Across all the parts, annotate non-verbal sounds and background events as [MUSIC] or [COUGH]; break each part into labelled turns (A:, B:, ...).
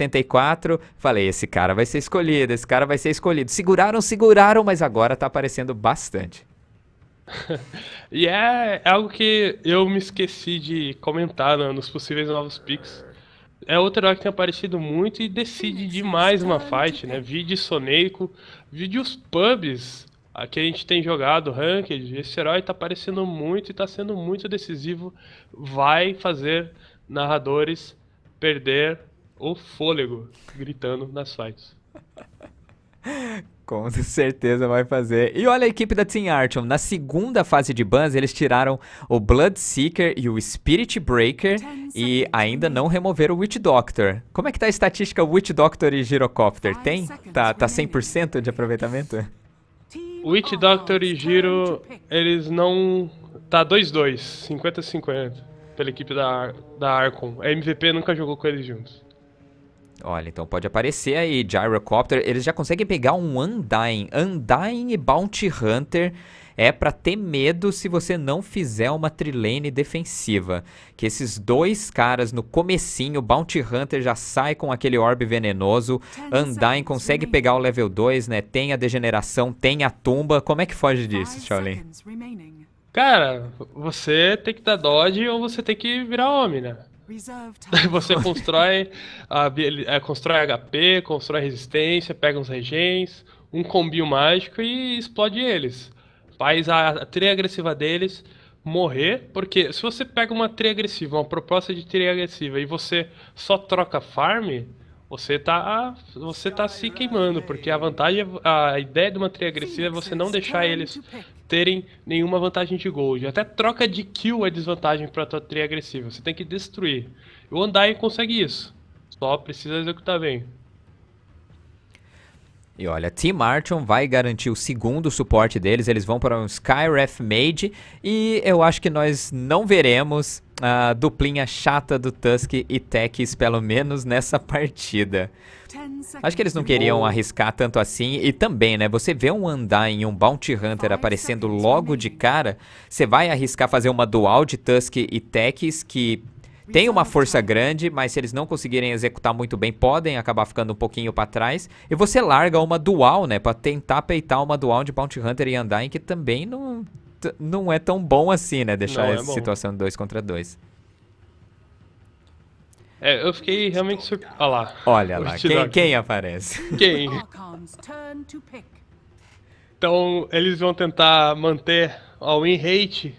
A: 74, falei, esse cara vai ser escolhido, esse cara vai ser escolhido. Seguraram, seguraram, mas agora tá aparecendo bastante.
B: [LAUGHS] e é, é algo que eu me esqueci de comentar né, nos possíveis novos picks. É outro herói que tem aparecido muito e decide demais uma fight, né? Vide Soneico, vide os pubs que a gente tem jogado, Ranked. Esse herói tá aparecendo muito e tá sendo muito decisivo. Vai fazer narradores perder o fôlego gritando nas fights.
A: Com certeza vai fazer. E olha a equipe da Team Archon. Na segunda fase de bans, eles tiraram o Bloodseeker e o Spirit Breaker e ainda não removeram o Witch Doctor. Como é que tá a estatística Witch Doctor e Girocopter? Tem? Tá, tá 100% de aproveitamento?
B: Witch Doctor e Giro, eles não... Tá 2-2, 50-50 pela equipe da, da Archon. A MVP nunca jogou com eles juntos.
A: Olha, então pode aparecer aí Gyrocopter. Eles já conseguem pegar um Undyne. Undyne e Bounty Hunter é para ter medo se você não fizer uma trilane defensiva. Que esses dois caras no comecinho, Bounty Hunter já sai com aquele orb venenoso, Undyne consegue pegar o level 2, né? Tem a degeneração, tem a tumba. Como é que foge disso, Shaolin?
B: Cara, você tem que dar dodge ou você tem que virar homem, né? [LAUGHS] Você constrói, a, é, constrói HP, constrói resistência, pega uns regens, um combinho mágico e explode eles. Faz a, a agressiva deles morrer, porque se você pega uma trilha agressiva, uma proposta de trilha agressiva, e você só troca farm, você tá, você tá se queimando, porque a vantagem, é a ideia de uma trilha agressiva é você não deixar eles terem nenhuma vantagem de gold. Até troca de kill é desvantagem para tua tria agressiva. Você tem que destruir. O Andai consegue isso. Só precisa executar bem.
A: E olha, Team Archon vai garantir o segundo suporte deles. Eles vão para um Skyref Mage. E eu acho que nós não veremos a duplinha chata do Tusk e Tex, pelo menos nessa partida. Acho que eles não queriam arriscar tanto assim. E também, né? Você vê um andar em um Bounty Hunter aparecendo logo de cara, você vai arriscar fazer uma dual de Tusk e Tex que tem uma força grande, mas se eles não conseguirem executar muito bem, podem acabar ficando um pouquinho para trás. E você larga uma dual, né? Pra tentar peitar uma dual de Bounty Hunter e andar em que também não não é tão bom assim, né? Deixar não, é essa é situação dois contra dois
B: É, eu fiquei realmente surpreso. Olha lá. Olha lá, quem, quem, aparece? Quem? então, eles vão tentar manter a win rate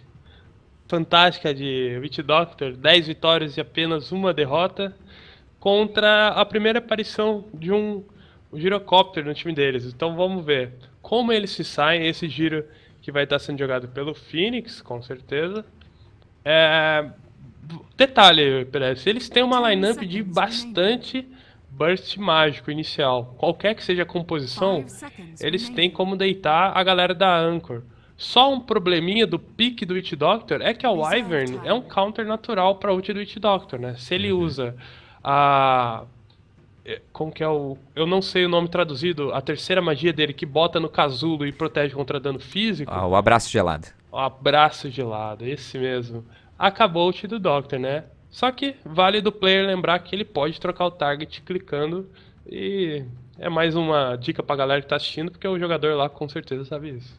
B: fantástica de Witch Doctor, 10 vitórias e apenas uma derrota, contra a primeira aparição de um girocóptero no time deles. Então, vamos ver como eles se saem. Esse giro que vai estar sendo jogado pelo Phoenix, com certeza. É... Detalhe, Pérez, eles têm uma lineup de bastante burst mágico inicial. Qualquer que seja a composição, eles têm como deitar a galera da Anchor. Só um probleminha do pique do Witch Doctor é que a Wyvern é um counter natural para ult do Witch Doctor, né? Se ele uhum. usa a é, como que é o. Eu não sei o nome traduzido, a terceira magia dele, que bota no casulo e protege contra dano físico. Ah,
A: o abraço gelado.
B: O abraço gelado, esse mesmo. acabou o ult do Doctor, né? Só que vale do player lembrar que ele pode trocar o target clicando e é mais uma dica pra galera que tá assistindo, porque o jogador lá com certeza sabe isso.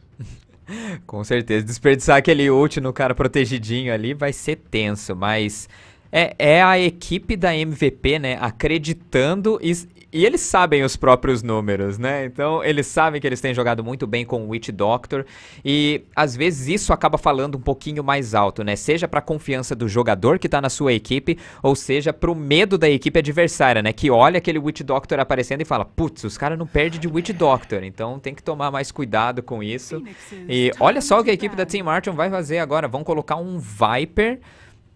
A: [LAUGHS] com certeza, desperdiçar aquele ult no cara protegidinho ali vai ser tenso, mas é, é a equipe da MVP, né, acreditando e, e eles sabem os próprios números, né? Então eles sabem que eles têm jogado muito bem com o Witch Doctor e às vezes isso acaba falando um pouquinho mais alto, né? Seja para a confiança do jogador que está na sua equipe, ou seja para o medo da equipe adversária, né? Que olha aquele Witch Doctor aparecendo e fala: "Putz, os caras não perdem de Witch Doctor". Então tem que tomar mais cuidado com isso. E olha só o que a equipe da Team Martin vai fazer agora, vão colocar um Viper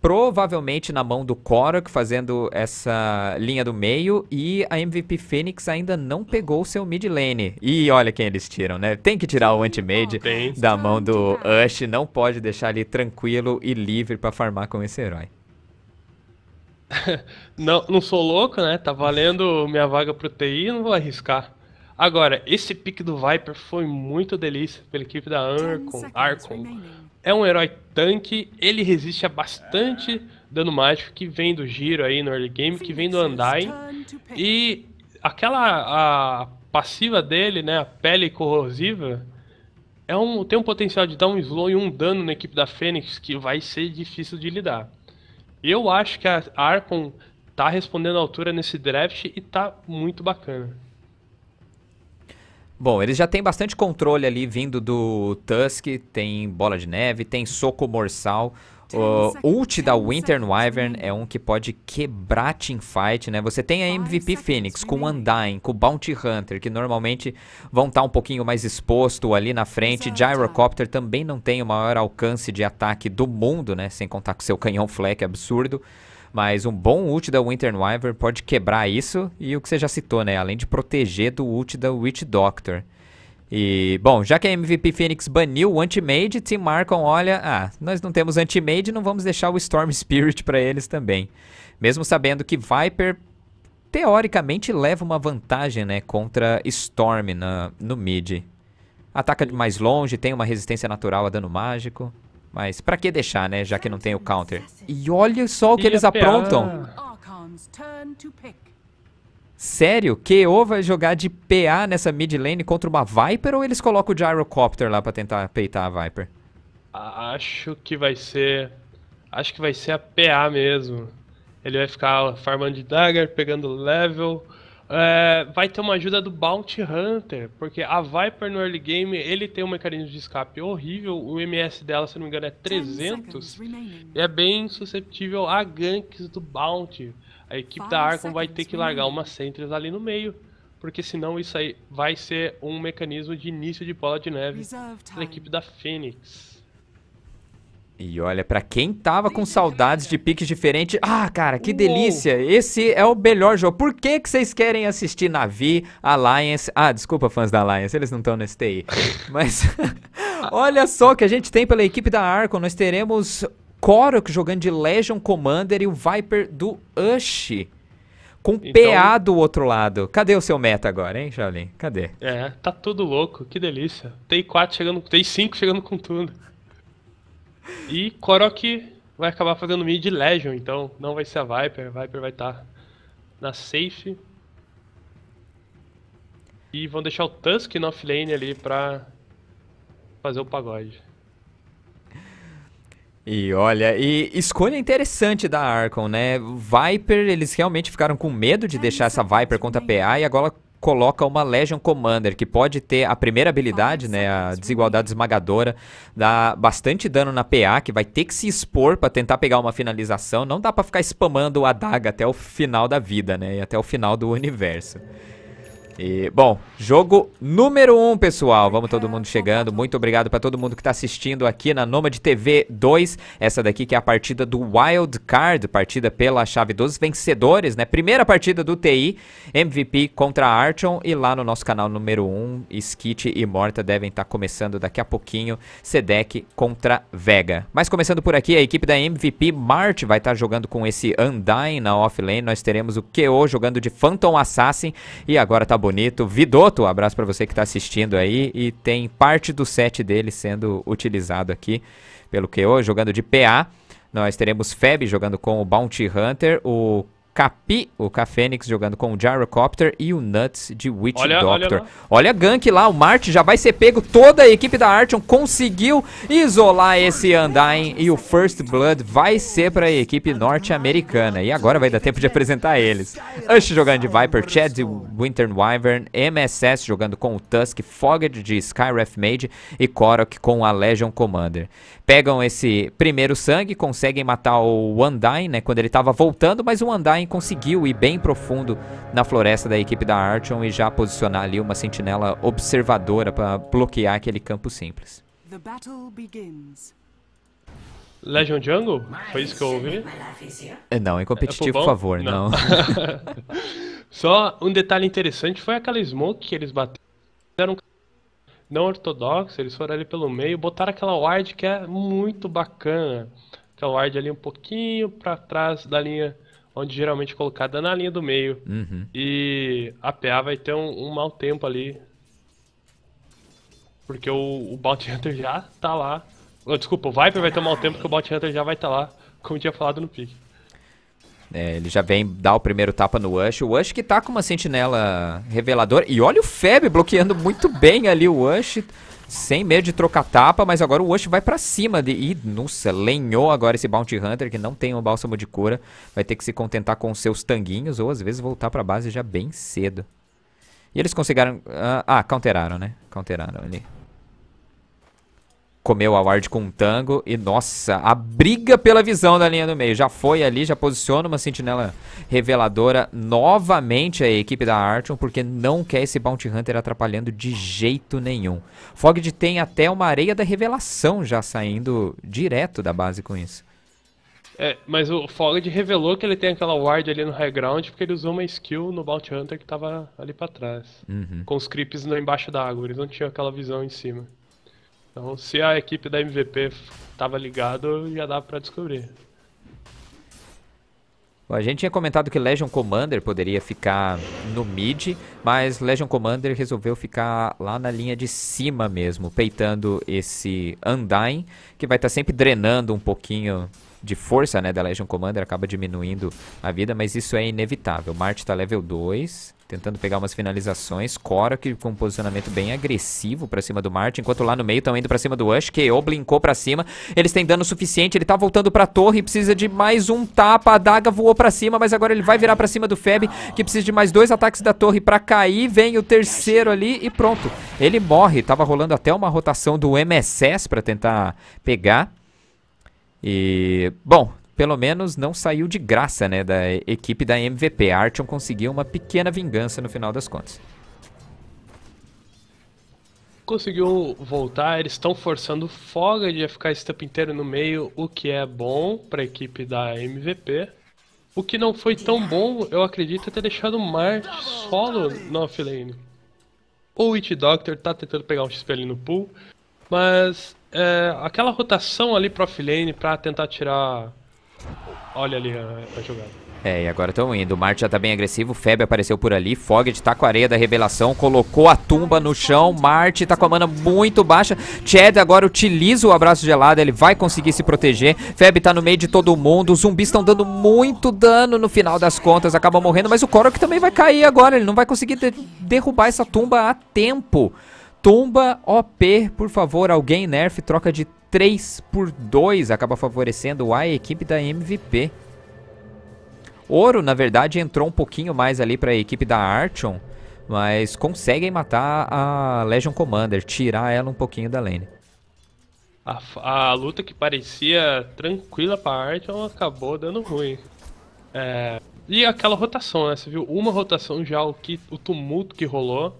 A: provavelmente na mão do Korok fazendo essa linha do meio e a MVP Fênix ainda não pegou o seu mid lane. E olha quem eles tiram, né? Tem que tirar o anti-mage da mão do Ush, não pode deixar ele tranquilo e livre para farmar com esse herói.
B: [LAUGHS] não, não sou louco, né? Tá valendo minha vaga pro TI, não vou arriscar. Agora, esse pick do Viper foi muito delícia pela equipe da Arcon. Arcon é um herói tanque, ele resiste a bastante dano mágico que vem do giro aí no early game, que vem do Andai E aquela a passiva dele, né, a pele corrosiva, é um, tem um potencial de dar um slow e um dano na equipe da Fênix que vai ser difícil de lidar. Eu acho que a Arcon tá respondendo à altura nesse draft e tá muito bacana.
A: Bom, eles já têm bastante controle ali vindo do Tusk, tem bola de neve, tem soco morsal. O ult da Winter Wyvern é um que pode quebrar teamfight, né? Você tem a MVP Phoenix com Undyne, com Bounty Hunter, que normalmente vão estar tá um pouquinho mais exposto ali na frente. Gyrocopter também não tem o maior alcance de ataque do mundo, né? Sem contar com seu canhão fleck absurdo. Mas um bom ult da Winter Wyvern pode quebrar isso e o que você já citou, né? Além de proteger do ult da Witch Doctor. E, bom, já que a MVP Phoenix baniu o Anti-Mage, Team Marcon olha, ah, nós não temos Anti-Mage, não vamos deixar o Storm Spirit para eles também. Mesmo sabendo que Viper, teoricamente, leva uma vantagem, né, contra Storm na, no mid. Ataca de mais longe, tem uma resistência natural a dano mágico. Mas pra que deixar, né? Já que não tem o counter. E olha só o que eles aprontam. Sério? KO vai jogar de PA nessa mid lane contra uma Viper ou eles colocam o Gyrocopter lá pra tentar peitar a Viper?
B: Acho que vai ser... Acho que vai ser a PA mesmo. Ele vai ficar farmando de dagger, pegando level, é, vai ter uma ajuda do Bounty Hunter, porque a Viper no early game ele tem um mecanismo de escape horrível, o MS dela, se não me engano, é 300 e é bem susceptível a ganks do Bounty. A equipe da Arkham vai ter que largar umas Sentries ali no meio, porque senão isso aí vai ser um mecanismo de início de bola de neve da equipe da Fênix.
A: E olha, para quem tava com saudades de piques diferentes, ah, cara, que uh! delícia! Esse é o melhor jogo. Por que que vocês querem assistir Navi, Alliance? Ah, desculpa, fãs da Alliance, eles não estão nesse TI. [LAUGHS] Mas [LAUGHS] olha só que a gente tem pela equipe da Arco, nós teremos Korok jogando de Legion Commander e o Viper do Ush. Com então... PA do outro lado. Cadê o seu meta agora, hein, Shaolin? Cadê?
B: É, tá tudo louco, que delícia. Tem 4 chegando, tem 5 chegando com tudo. E Korok vai acabar fazendo mid Legion, então não vai ser a Viper. A Viper vai estar tá na safe. E vão deixar o Tusk No offlane ali pra fazer o pagode.
A: E olha, e escolha interessante da Archon, né? Viper, eles realmente ficaram com medo de deixar essa é Viper contra a PA e agora, coloca uma Legion Commander, que pode ter a primeira habilidade, né, a desigualdade esmagadora, dá bastante dano na PA, que vai ter que se expor para tentar pegar uma finalização. Não dá para ficar spamando a daga até o final da vida, né, e até o final do universo. E, bom, jogo número 1, um, pessoal. Vamos todo mundo chegando. Muito obrigado para todo mundo que está assistindo aqui na Nomad TV 2. Essa daqui que é a partida do Wild Card, partida pela chave dos vencedores, né? Primeira partida do TI, MVP contra Archon. E lá no nosso canal número 1, um, Skit e Morta devem estar tá começando daqui a pouquinho. Sedec contra Vega. Mas começando por aqui, a equipe da MVP Mart vai estar tá jogando com esse Undyne na offlane. Nós teremos o KO jogando de Phantom Assassin. E agora tá Bonito, Vidoto, um abraço para você que está assistindo aí. E tem parte do set dele sendo utilizado aqui pelo QO, jogando de PA. Nós teremos Feb jogando com o Bounty Hunter, o Capi, o Cafênix jogando com o Gyrocopter e o Nuts de Witch olha, Doctor. Olha, olha a gank lá, o Marte já vai ser pego. Toda a equipe da Archon conseguiu isolar esse Undyne e o First Blood vai ser para a equipe norte-americana. E agora vai dar tempo de apresentar eles. Ush jogando de Viper, Chad de Winter Wyvern, MSS jogando com o Tusk, Fogged de Skyref Mage e Korok com a Legion Commander. Pegam esse primeiro sangue, conseguem matar o Undyne, né, quando ele estava voltando, mas o Undyne conseguiu ir bem profundo na floresta da equipe da Archon e já posicionar ali uma sentinela observadora para bloquear aquele campo simples. The battle begins.
B: Legion Jungle? Foi isso que eu ouvi? É, não, em competitivo, é por favor, não. não. [LAUGHS] Só um detalhe interessante foi aquela smoke que eles bateram. Não ortodoxo, eles foram ali pelo meio, botaram aquela ward que é muito bacana. Aquela ward ali um pouquinho para trás da linha onde geralmente é colocada na linha do meio. Uhum. E a PA vai ter um, um mau tempo ali. Porque o, o Bounty Hunter já tá lá. Oh, desculpa, o Viper vai ter um mau tempo porque o Bounty Hunter já vai estar tá lá, como tinha falado no pick
A: É, ele já vem dar o primeiro tapa no Ush. O Ush que tá com uma sentinela reveladora. E olha o Feb bloqueando muito bem ali o Ush sem medo de trocar tapa, mas agora o Osh vai para cima de... Ih, nossa, lenhou agora esse Bounty Hunter, que não tem um bálsamo de cura. Vai ter que se contentar com seus tanguinhos, ou às vezes voltar pra base já bem cedo. E eles conseguiram... ah, ah counteraram, né? Counteraram ali comeu a ward com um tango e, nossa, a briga pela visão da linha do meio. Já foi ali, já posiciona uma sentinela reveladora novamente a equipe da Archon, porque não quer esse Bounty Hunter atrapalhando de jeito nenhum. Fogd tem até uma areia da revelação já saindo direto da base com isso.
B: É, mas o Fogd revelou que ele tem aquela ward ali no high ground porque ele usou uma skill no Bounty Hunter que tava ali para trás. Uhum. Com os creeps embaixo da água, eles não tinham aquela visão em cima. Então, se a equipe da MVP tava ligado, já dá para descobrir.
A: A gente tinha comentado que Legion Commander poderia ficar no mid, mas Legion Commander resolveu ficar lá na linha de cima mesmo, peitando esse Undyne, que vai estar tá sempre drenando um pouquinho de força né, da Legion Commander acaba diminuindo a vida, mas isso é inevitável. Marte tá level 2, tentando pegar umas finalizações. Cora que com um posicionamento bem agressivo pra cima do Marte, enquanto lá no meio estão indo pra cima do Ash, que o blinkou pra cima. Eles têm dano suficiente, ele tá voltando pra torre, precisa de mais um tapa. A daga voou pra cima, mas agora ele vai virar pra cima do Feb, que precisa de mais dois ataques da torre pra cair. Vem o terceiro ali e pronto. Ele morre, tava rolando até uma rotação do MSS pra tentar pegar. E, bom, pelo menos não saiu de graça, né, da equipe da MVP. A Artyom conseguiu uma pequena vingança no final das contas.
B: Conseguiu voltar, eles estão forçando folga de ficar esse tempo inteiro no meio, o que é bom para a equipe da MVP. O que não foi tão bom, eu acredito, é ter deixado o Mart solo no offlane. O Witch Doctor tá tentando pegar um XP ali no pool, mas é, aquela rotação ali pro offlane pra tentar tirar... Olha ali a, é, é a jogada.
A: É, e agora estão indo. O Marte já tá bem agressivo. Feb apareceu por ali. Fogged tá com a areia da revelação. Colocou a tumba no chão. Marte tá com a mana muito baixa. Chad agora utiliza o abraço gelado. Ele vai conseguir se proteger. Feb tá no meio de todo mundo. Os zumbis estão dando muito dano no final das contas. Acaba morrendo. Mas o Korok também vai cair agora. Ele não vai conseguir de derrubar essa tumba a tempo. Tumba OP, por favor, alguém nerf, troca de 3 por 2, acaba favorecendo a equipe da MVP. Ouro, na verdade, entrou um pouquinho mais ali para a equipe da Archon, mas conseguem matar a Legion Commander, tirar ela um pouquinho da lane.
B: A, a luta que parecia tranquila para a Archon acabou dando ruim. É, e aquela rotação, né? Você viu uma rotação já, o, que, o tumulto que rolou.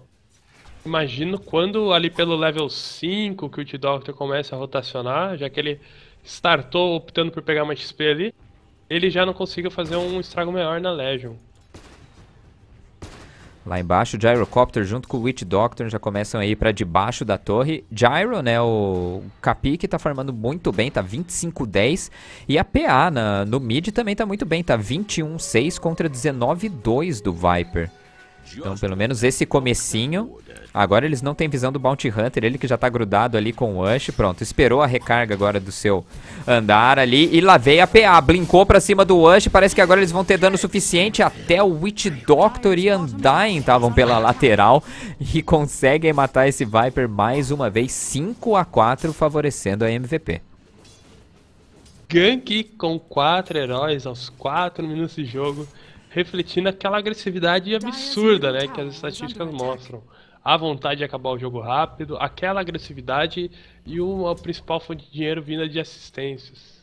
B: Imagino quando ali pelo level 5 que o T-Doctor começa a rotacionar, já que ele startou optando por pegar mais XP ali, ele já não consiga fazer um estrago maior na Legion.
A: Lá embaixo, o Gyrocopter junto com o Witch Doctor já começam aí para debaixo da torre. Gyro, né, o Capi que tá farmando muito bem, tá 25-10. E a PA na, no mid também tá muito bem, tá 21-6 contra 19-2 do Viper. Então, pelo menos esse comecinho. Agora eles não têm visão do Bounty Hunter, ele que já tá grudado ali com o Ush. Pronto, esperou a recarga agora do seu andar ali. E lá veio a PA, blinkou pra cima do Ush. Parece que agora eles vão ter dano suficiente. Até o Witch Doctor e Undyne estavam pela lateral. E conseguem matar esse Viper mais uma vez, 5 a 4 favorecendo a MVP.
B: Gank com 4 heróis aos 4 minutos de jogo refletindo aquela agressividade tá, absurda né, que as tá, estatísticas mostram. A vontade de acabar o jogo rápido, aquela agressividade e uma principal fonte de dinheiro vinda de assistências.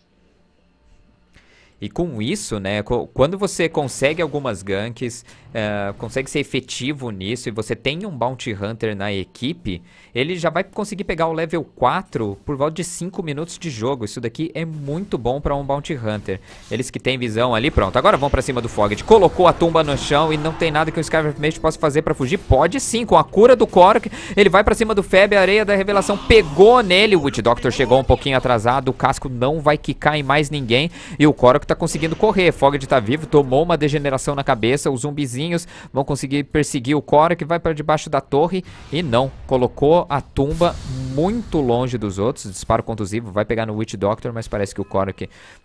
A: E com isso, né, quando você consegue algumas ganks, uh, consegue ser efetivo nisso e você tem um Bounty Hunter na equipe, ele já vai conseguir pegar o level 4 por volta de 5 minutos de jogo. Isso daqui é muito bom para um Bounty Hunter. Eles que têm visão ali, pronto. Agora vão para cima do Fogged. Colocou a tumba no chão e não tem nada que o Skyrim Mage possa fazer para fugir. Pode sim, com a cura do Korok. ele vai para cima do Feb, a areia da revelação pegou nele. O Witch Doctor chegou um pouquinho atrasado, o casco não vai quicar em mais ninguém e o Korok tá tá conseguindo correr. Fogged tá vivo, tomou uma degeneração na cabeça. Os zumbizinhos vão conseguir perseguir o Cora, que vai para debaixo da torre. E não, colocou a tumba muito longe dos outros. Disparo contusivo, vai pegar no Witch Doctor, mas parece que o Cora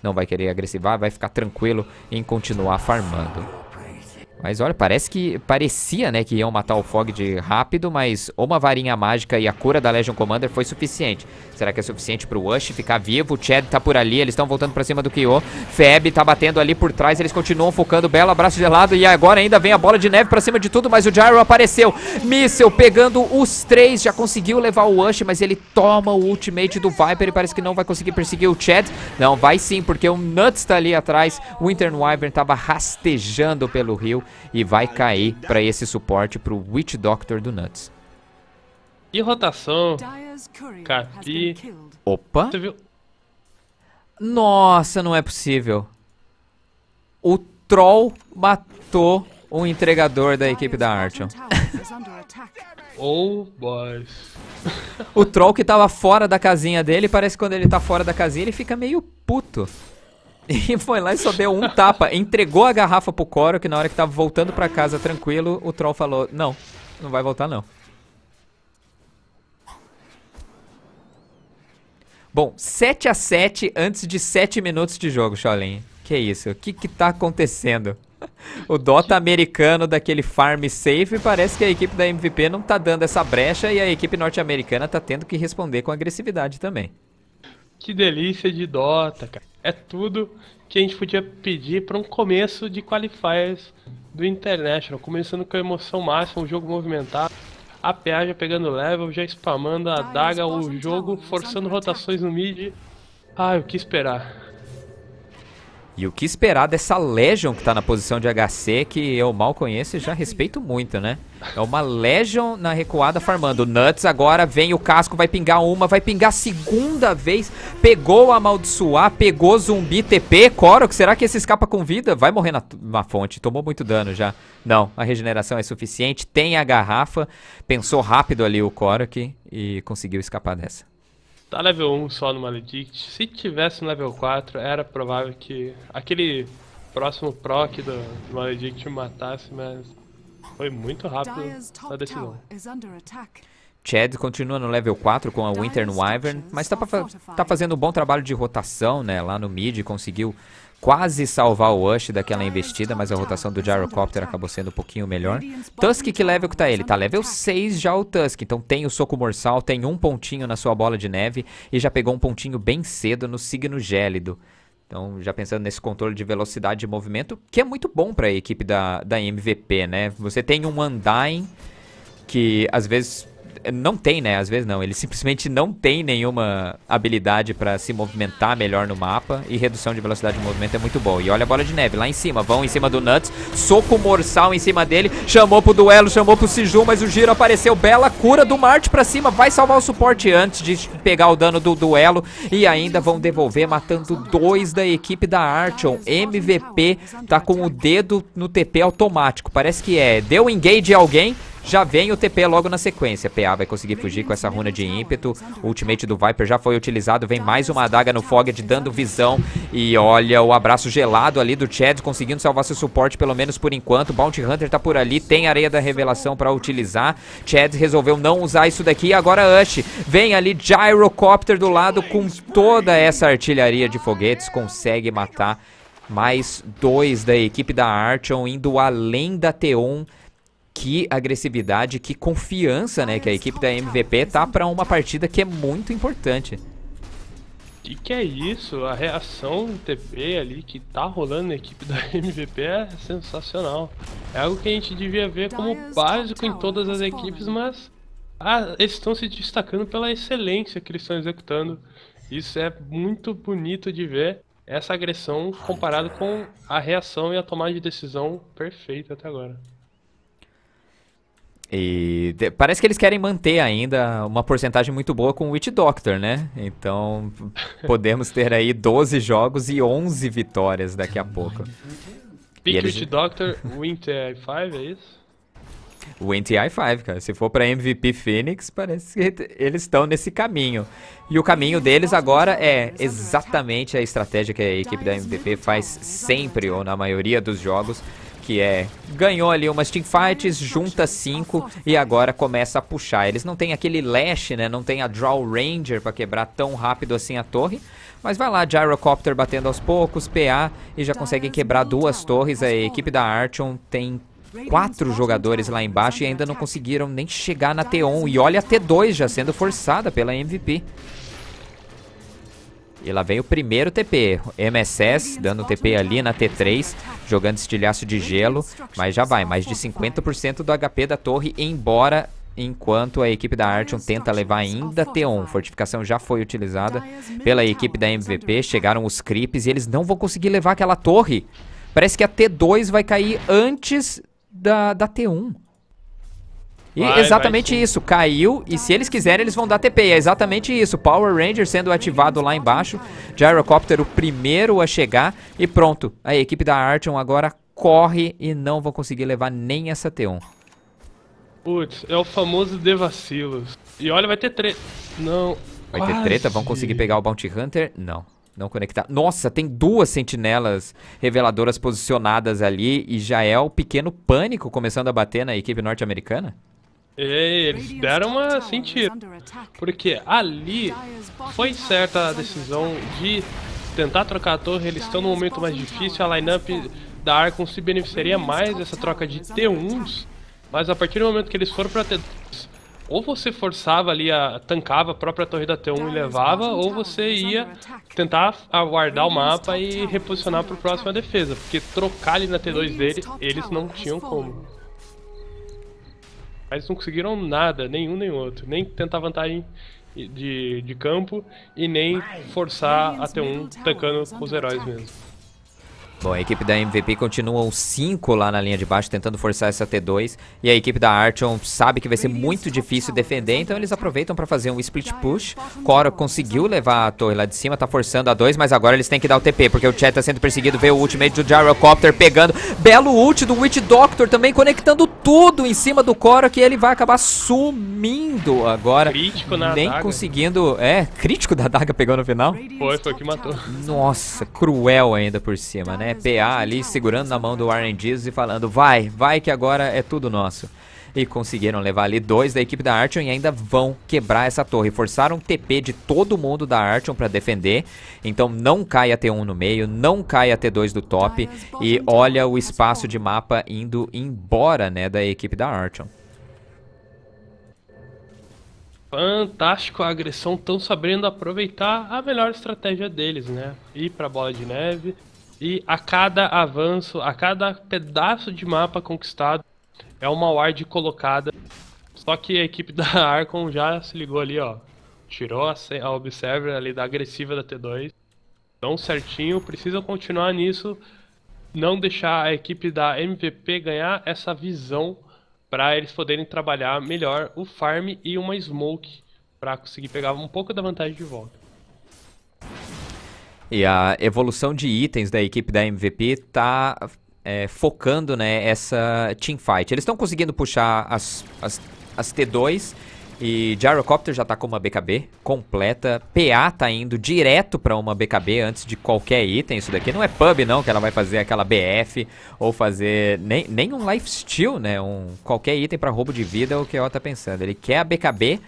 A: não vai querer agressivar. Vai ficar tranquilo em continuar farmando. Mas olha, parece que... Parecia, né, que iam matar o Fog de rápido, mas uma varinha mágica e a cura da Legion Commander foi suficiente. Será que é suficiente pro Ush ficar vivo? O Chad tá por ali, eles estão voltando pra cima do Kyo. Feb tá batendo ali por trás, eles continuam focando. Belo abraço gelado e agora ainda vem a bola de neve pra cima de tudo, mas o Gyro apareceu. Missile pegando os três, já conseguiu levar o Ush, mas ele toma o ultimate do Viper e parece que não vai conseguir perseguir o Chad. Não, vai sim, porque o Nuts tá ali atrás. O Intern Wyvern tava rastejando pelo rio e vai cair para esse suporte para o Witch Doctor do Nuts.
B: E rotação, Capi...
A: Opa! Nossa, não é possível. O Troll matou o entregador da equipe da Archon. [LAUGHS]
B: Oh, boys.
A: o Troll que tava fora da casinha dele, parece que quando ele tá fora da casinha ele fica meio puto. E foi lá e só deu um tapa. Entregou a garrafa pro Coro, que na hora que tava voltando pra casa tranquilo, o Troll falou, não, não vai voltar não. Bom, 7 a 7 antes de 7 minutos de jogo, Shaolin. Que isso? O que que tá acontecendo? [LAUGHS] O Dota americano daquele farm safe parece que a equipe da MVP não tá dando essa brecha e a equipe norte-americana tá tendo que responder com
B: agressividade também. Que delícia de Dota, cara. É tudo que a gente podia pedir para um começo de qualifiers do International, começando com a emoção máxima, o jogo movimentado, a PA já pegando level, já spamando a daga, o jogo forçando rotações no mid. Ah, o que esperar?
A: E o que esperar dessa Legion que tá na posição de HC, que eu mal conheço e já respeito muito, né? É uma Legion na recuada farmando. Nuts agora vem o casco, vai pingar uma, vai pingar segunda vez. Pegou amaldiçoar, pegou zumbi TP. Korok, será que esse escapa com vida? Vai morrer na, na fonte, tomou muito dano já. Não, a regeneração é suficiente, tem a garrafa. Pensou rápido ali o Korok e conseguiu escapar dessa.
B: Tá level 1 só no Maledict. Se tivesse no level 4, era provável que aquele próximo proc do, do Maledict matasse, mas foi muito rápido a decisão.
A: Chad continua no level 4 com a Winter Wyvern, mas tá, tá fazendo um bom trabalho de rotação, né? Lá no mid, conseguiu quase salvar o Ush daquela investida, mas a rotação do Gyrocopter acabou sendo um pouquinho melhor. Tusk, que level que tá ele? Tá level 6 já o Tusk, então tem o soco morsal, tem um pontinho na sua bola de neve e já pegou um pontinho bem cedo no signo gélido. Então, já pensando nesse controle de velocidade de movimento, que é muito bom para a equipe da, da MVP, né? Você tem um Undyne, que às vezes não tem, né? Às vezes não. Ele simplesmente não tem nenhuma habilidade para se movimentar melhor no mapa. E redução de velocidade de movimento é muito boa. E olha a bola de neve lá em cima. Vão em cima do Nuts. Soco morsal em cima dele. Chamou pro duelo, chamou pro Siju, mas o giro apareceu. Bela cura do Marte pra cima. Vai salvar o suporte antes de pegar o dano do duelo. E ainda vão devolver, matando dois da equipe da Archon. MVP tá com o dedo no TP automático. Parece que é. Deu engage alguém. Já vem o TP logo na sequência. PA vai conseguir fugir com essa runa de ímpeto. O ultimate do Viper já foi utilizado. Vem mais uma adaga no Fogged dando visão. E olha o abraço gelado ali do Chad conseguindo salvar seu suporte, pelo menos por enquanto. Bounty Hunter tá por ali. Tem areia da revelação pra utilizar. Chad resolveu não usar isso daqui. Agora Ush. Vem ali Gyrocopter do lado com toda essa artilharia de foguetes. Consegue matar mais dois da equipe da Archon indo além da T1 que agressividade, que confiança, né? Que a equipe da MVP tá para uma partida que é muito importante.
B: E que é isso, a reação do TP ali que tá rolando na equipe da [LAUGHS] MVP é sensacional. É algo que a gente devia ver como básico em todas as equipes, mas ah, eles estão se destacando pela excelência que eles estão executando. Isso é muito bonito de ver essa agressão comparado com a reação e a tomada de decisão perfeita até agora.
A: E de, parece que eles querem manter ainda uma porcentagem muito boa com o Witch Doctor, né? Então [LAUGHS] podemos ter aí 12 jogos e 11 vitórias daqui a pouco. Pick eles... Witch
B: Doctor, Winter i5, é isso?
A: O NTI5, cara. Se for para MVP Phoenix, parece que eles estão nesse caminho. E o caminho deles agora é exatamente a estratégia que a equipe da MVP faz sempre ou na maioria dos jogos, que é. Ganhou ali umas teamfights, junta cinco e agora começa a puxar. Eles não tem aquele lash, né? Não tem a draw ranger para quebrar tão rápido assim a torre. Mas vai lá, Gyrocopter batendo aos poucos, PA e já conseguem quebrar duas torres. A equipe da Archon tem quatro jogadores lá embaixo e ainda não conseguiram nem chegar na T1. E olha a T2 já sendo forçada pela MVP. E lá vem o primeiro TP, MSS dando TP ali na T3, jogando estilhaço de gelo, mas já vai, mais de 50% do HP da torre embora, enquanto a equipe da Artion tenta levar ainda T1. Fortificação já foi utilizada pela equipe da MVP, chegaram os creeps e eles não vão conseguir levar aquela torre. Parece que a T2 vai cair antes da, da T1. E vai, exatamente vai isso, caiu e se eles quiserem eles vão dar TP, é exatamente isso. Power Ranger sendo ativado lá embaixo, Gyrocopter o primeiro a chegar e pronto. A equipe da Archon agora corre e não vão conseguir levar nem essa T1.
B: Putz, é o famoso devacilos vacilos. E olha, vai ter treta. Não.
A: Vai quase. ter treta? Vão conseguir pegar o Bounty Hunter? Não. Não conectar. Nossa, tem duas sentinelas reveladoras posicionadas ali e já é o pequeno pânico começando a bater na equipe norte-americana?
B: E é, eles deram uma sentida. Porque ali foi certa a decisão de tentar trocar a torre, eles estão no momento mais difícil, a lineup da Arkham se beneficiaria mais dessa troca de T1s, mas a partir do momento que eles foram para T2, ou você forçava ali, a, tancava a própria torre da T1 e levava, ou você ia tentar aguardar o mapa e reposicionar para a próxima defesa, porque trocar ali na T2 dele, eles não tinham como. Mas eles não conseguiram nada, nenhum nem outro. Nem tentar vantagem de, de campo e nem forçar até um tacando os heróis mesmo.
A: Bom, a equipe da MVP continuam 5 lá na linha de baixo, tentando forçar essa T2. E a equipe da Archon sabe que vai ser muito difícil defender, então eles aproveitam para fazer um split push. Cora conseguiu levar a torre lá de cima, tá forçando a 2, mas agora eles têm que dar o TP, porque o Chet tá sendo perseguido. Vê o ultimate do Gyrocopter pegando. Belo ult do Witch Doctor também conectando tudo em cima do Cora que ele vai acabar sumindo agora. Crítico na Nem conseguindo... É, crítico da daga pegou no final.
B: Foi, foi que matou.
A: Nossa, cruel ainda por cima, né? né, PA ali segurando na mão do Warren Jesus e falando: vai, vai que agora é tudo nosso. E conseguiram levar ali dois da equipe da Archon e ainda vão quebrar essa torre. Forçaram TP de todo mundo da Archon para defender. Então não cai a T1 no meio, não cai a T2 do top. E olha o espaço de mapa indo embora, né, da equipe da Archon.
B: Fantástico a agressão, estão sabendo aproveitar a melhor estratégia deles, né? Ir para bola de neve, e a cada avanço, a cada pedaço de mapa conquistado, é uma ward colocada. Só que a equipe da [LAUGHS] Arcon já se ligou ali, ó. Tirou a, a Observer ali da agressiva da T2. Então certinho, precisa continuar nisso. Não deixar a equipe da MVP ganhar essa visão para eles poderem trabalhar melhor o farm e uma smoke para conseguir pegar um pouco da vantagem de volta.
A: E a evolução de itens da equipe da MVP tá é, focando né, essa teamfight. Eles estão conseguindo puxar as, as, as T2 e Gyrocopter já tá com uma BKB completa. PA tá indo direto pra uma BKB antes de qualquer item. Isso daqui não é pub, não, que ela vai fazer aquela BF ou fazer nem, nem um lifesteal, né? Um, qualquer item pra roubo de vida é o que ela tá pensando. Ele quer a BKB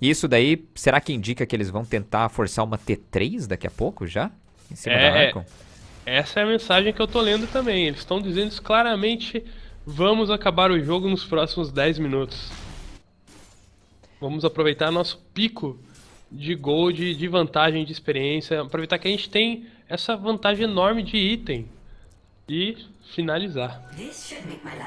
A: e isso daí, será que indica que eles vão tentar forçar uma T3 daqui a pouco já? Em cima é, da é. Icon?
B: Essa é a mensagem que eu tô lendo também. Eles estão dizendo claramente. Vamos acabar o jogo nos próximos 10 minutos. Vamos aproveitar nosso pico de gold, de vantagem de experiência. Aproveitar que a gente tem essa vantagem enorme de item. E finalizar.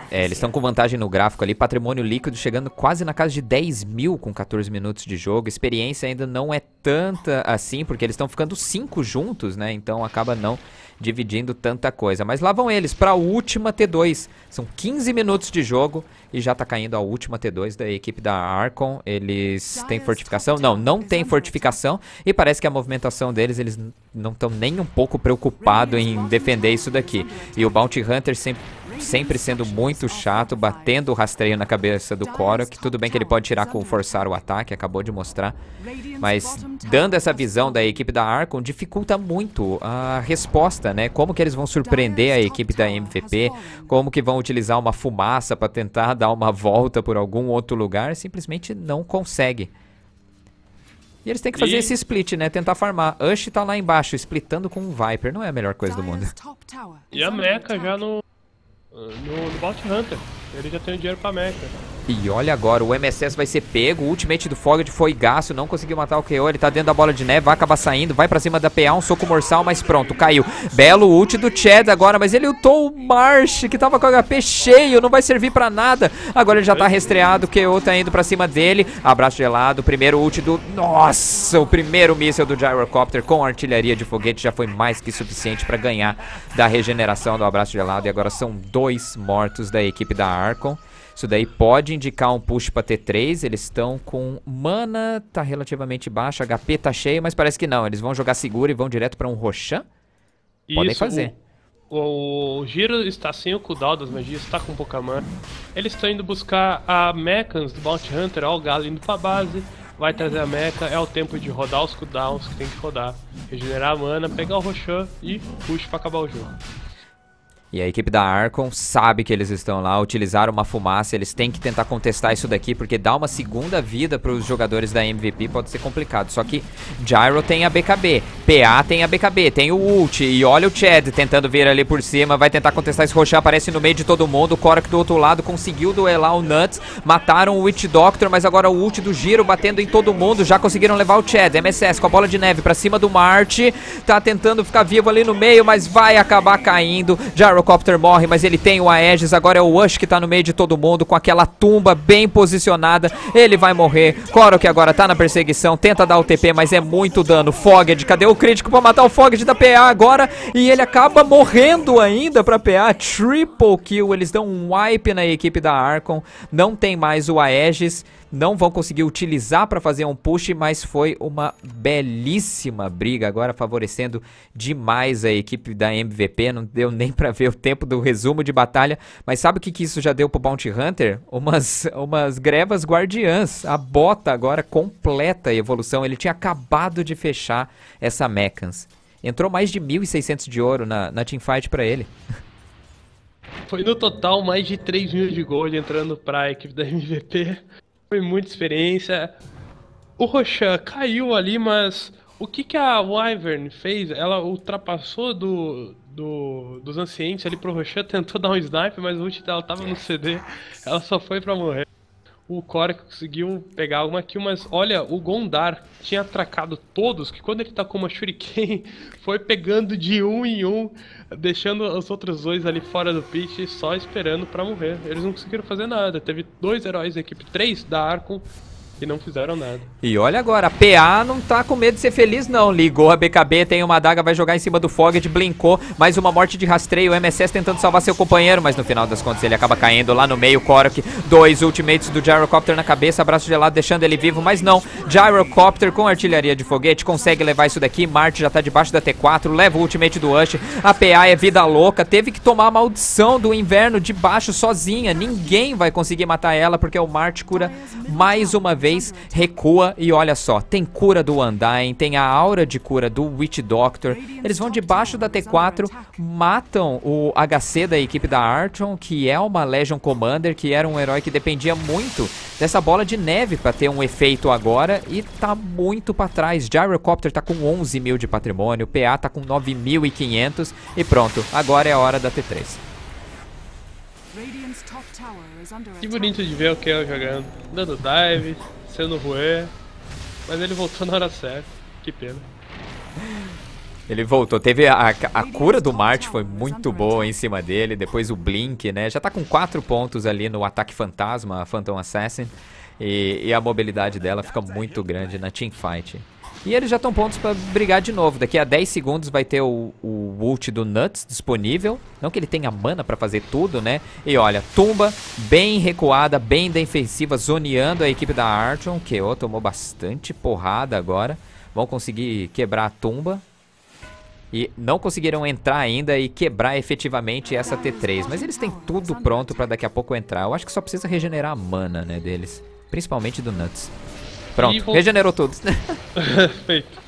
A: É, eles estão com vantagem no gráfico ali, patrimônio líquido chegando quase na casa de 10 mil com 14 minutos de jogo. Experiência ainda não é tanta assim, porque eles estão ficando 5 juntos, né? Então acaba não dividindo tanta coisa. Mas lá vão eles para a última T2. São 15 minutos de jogo e já tá caindo a última T2 da equipe da Arcon. Eles têm é fortificação? Não, não tem fortificação. E parece que a movimentação deles, eles não estão nem um pouco preocupados em defender isso daqui. E o Bounty Hunter sempre sempre sendo muito chato, batendo o rastreio na cabeça do Korok. Que tudo bem que ele pode tirar com forçar o ataque, acabou de mostrar. Mas dando essa visão da equipe da Arcon dificulta muito a resposta, né? Como que eles vão surpreender a equipe da MVP, como que vão utilizar uma fumaça para tentar dar uma volta por algum outro lugar, simplesmente não consegue. E eles têm que fazer e... esse split, né? Tentar farmar. Ush tá lá embaixo, splitando com um Viper. Não é a melhor coisa do mundo.
B: E a Mecha já no ah, no, no Bounty Hunter. Ele já tem dinheiro pra mecha.
A: E olha agora, o MSS vai ser pego, o ultimate do Fogged foi gasto, não conseguiu matar o KO, ele tá dentro da bola de neve, vai acabar saindo, vai pra cima da PA, um soco morsal, mas pronto, caiu. Belo ult do Chad agora, mas ele ultou o Marsh, que tava com HP cheio, não vai servir pra nada. Agora ele já tá restreado, o KO tá indo pra cima dele, abraço gelado, primeiro ult do... Nossa, o primeiro míssel do Gyrocopter com artilharia de foguete já foi mais que suficiente pra ganhar da regeneração do abraço gelado. E agora são dois mortos da equipe da Arcon. Isso daí pode indicar um push pra T3. Eles estão com mana, tá relativamente baixa, HP tá cheio, mas parece que não. Eles vão jogar seguro e vão direto pra um Roshan. Podem Isso, fazer.
B: O, o, o, Giro está sem o cooldown das magias, está com pouca mana. Eles estão indo buscar a Mechans do Bounty Hunter, ó, o Galo indo pra base vai trazer a mecha, é o tempo de rodar os cooldowns que tem que rodar, regenerar a mana, pegar o Roshan e push pra acabar o jogo.
A: E a equipe da Arcon sabe que eles estão lá, utilizaram uma fumaça, eles têm que tentar contestar isso daqui, porque dar uma segunda vida para os jogadores da MVP pode ser complicado. Só que Gyro tem a BKB, PA tem a BKB, tem o ult, e olha o Chad tentando vir ali por cima, vai tentar contestar esse roxão, aparece no meio de todo mundo, o Korak do outro lado conseguiu duelar o Nuts, mataram o Witch Doctor, mas agora o ult do Giro batendo em todo mundo, já conseguiram levar o Chad, MSS com a bola de neve para cima do Marte, tá tentando ficar vivo ali no meio, mas vai acabar caindo, Gyro o helicóptero morre, mas ele tem o Aegis. Agora é o Ush que tá no meio de todo mundo com aquela tumba bem posicionada. Ele vai morrer. Coro que agora tá na perseguição. Tenta dar o TP, mas é muito dano. Fogged, cadê o crítico pra matar o Fogged da PA agora? E ele acaba morrendo ainda pra PA. Triple kill. Eles dão um wipe na equipe da Arcon. Não tem mais o Aegis não vão conseguir utilizar para fazer um push, mas foi uma belíssima briga, agora favorecendo demais a equipe da MVP, não deu nem para ver o tempo do resumo de batalha, mas sabe o que, que isso já deu pro Bounty Hunter? Umas, umas grevas guardiãs, a bota agora completa a evolução, ele tinha acabado de fechar essa Mechans. Entrou mais de 1.600 de ouro na, na teamfight para
B: ele. Foi no total mais de 3 mil de gold entrando para a equipe da MVP foi muita experiência. O Rochan caiu ali, mas o que, que a Wyvern fez? Ela ultrapassou do, do, dos ancientes ali pro Rochan, tentou dar um snipe, mas o ult dela tava no é. CD, ela só foi pra morrer o Core conseguiu pegar alguma aqui, mas olha, o Gondar tinha atracado todos, que quando ele com uma Shuriken, [LAUGHS] foi pegando de um em um, deixando os outros dois ali fora do pitch só esperando para morrer. Eles não conseguiram fazer nada. Teve dois heróis da equipe três da Arcon e não fizeram nada.
A: E olha agora, a PA não tá com medo de ser feliz não. Ligou a BKB, tem uma adaga, vai jogar em cima do Fogged, blincou. Mais uma morte de rastreio, o MSS tentando salvar seu companheiro, mas no final das contas ele acaba caindo lá no meio. Korok, dois ultimates do Gyrocopter na cabeça, abraço gelado deixando ele vivo, mas não. Gyrocopter com artilharia de foguete, consegue levar isso daqui. Marte já tá debaixo da T4, leva o ultimate do Ush. A PA é vida louca, teve que tomar a maldição do inverno debaixo sozinha. Ninguém vai conseguir matar ela, porque o Marte cura mais uma vez vez recua e olha só, tem cura do Undyne, tem a aura de cura do Witch Doctor. Eles vão debaixo da T4, matam o HC da equipe da Archon, que é uma Legion Commander, que era um herói que dependia muito dessa bola de neve para ter um efeito agora e tá muito para trás. Gyrocopter tá com 11 mil de patrimônio, PA tá com 9.500 e pronto, agora é a hora da T3.
B: Que bonito de ver o Kel jogando, dando dive, sendo ruê, mas ele voltou [LAUGHS] na hora certa, que pena.
A: Ele voltou, teve a, a, a cura do Marte foi muito boa em cima dele, depois o Blink, né, já tá com 4 pontos ali no ataque fantasma, Phantom Assassin, e, e a mobilidade dela fica muito grande na teamfight. E eles já estão prontos para brigar de novo. Daqui a 10 segundos vai ter o, o ult do Nuts disponível. Não que ele tenha mana para fazer tudo, né? E olha, tumba bem recuada, bem defensiva, zoneando a equipe da Archon. Que oh, tomou bastante porrada agora. Vão conseguir quebrar a tumba. E não conseguiram entrar ainda e quebrar efetivamente essa T3. Mas eles têm tudo pronto para daqui a pouco entrar. Eu acho que só precisa regenerar a mana né, deles. Principalmente do Nuts. Pronto, regenerou tudo. [LAUGHS] [LAUGHS] Perfeito.